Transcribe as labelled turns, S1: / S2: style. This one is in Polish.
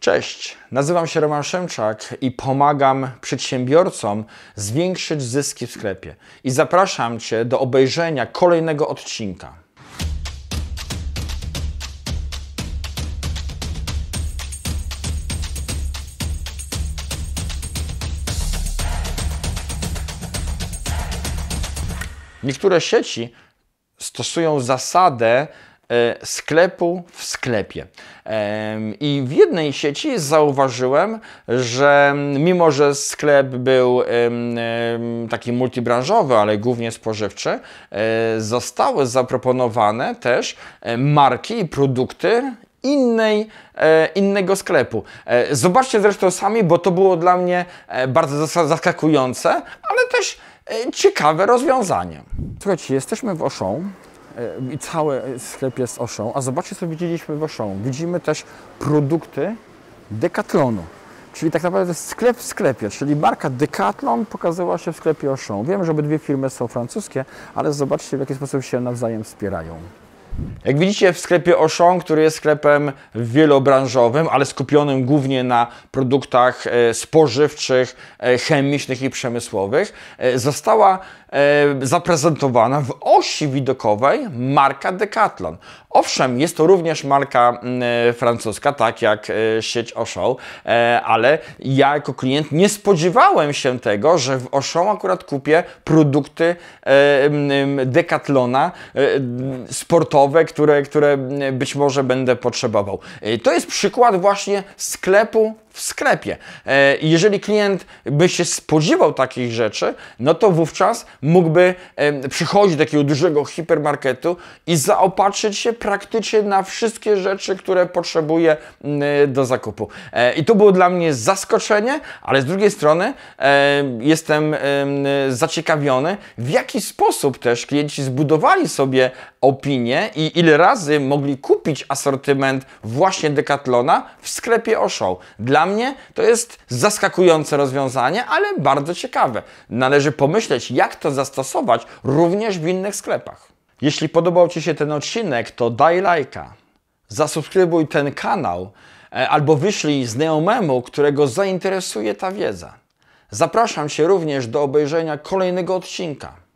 S1: Cześć, nazywam się Roman Szymczak i pomagam przedsiębiorcom zwiększyć zyski w sklepie. I zapraszam Cię do obejrzenia kolejnego odcinka. Niektóre sieci stosują zasadę E, sklepu w sklepie. I w jednej sieci zauważyłem, że mimo, że sklep był taki multibranżowy, ale głównie spożywczy, e, zostały zaproponowane też e, marki i produkty innej, innego sklepu. Zobaczcie zresztą sami, bo to było dla mnie bardzo zaskakujące, ale też ciekawe rozwiązanie. Słuchajcie, jesteśmy w Auchan, E, i cały sklep jest Oszą. A zobaczcie, co widzieliśmy w Oszą. Widzimy też produkty Decathlonu. Czyli tak naprawdę sklep w sklepie, czyli marka Decathlon pokazała się w sklepie Auchan. Wiem, że obydwie firmy są francuskie, ale zobaczcie w jaki sposób się nawzajem wspierają. Jak widzicie w sklepie Auchan, który jest sklepem wielobranżowym, ale skupionym głównie na produktach e, spożywczych, e, chemicznych i przemysłowych, e, została zaprezentowana w osi widokowej marka Decathlon. Owszem, jest to również marka mm, francuska, tak jak sieć Auchan, ale ja jako klient nie spodziewałem się tego, że w Auchan akurat kupię produkty Decathlona sportowe, nowe, które, które mm, być może będę potrzebował. Y, to jest przykład właśnie sklepu w sklepie. E, jeżeli klient by się spodziewał takich rzeczy, no to wówczas mógłby przychodzić do takiego dużego hipermarketu i zaopatrzyć się praktycznie na wszystkie rzeczy, które potrzebuje mm, do zakupu. E, I to było dla mnie zaskoczenie, ale z drugiej strony e, jestem zaciekawiony, w jaki sposób też klienci zbudowali sobie opinię i ile razy mogli kupić asortyment właśnie Decathlona w sklepie Oshow. Dla mnie to jest zaskakujące rozwiązanie, ale bardzo ciekawe. Należy pomyśleć, jak to zastosować również w innych sklepach. Jeśli podobał Ci się ten odcinek, to daj lajka, zasubskrybuj ten kanał e, albo wyślij znajomemu, którego zainteresuje ta wiedza. Zapraszam Cię również do obejrzenia kolejnego odcinka.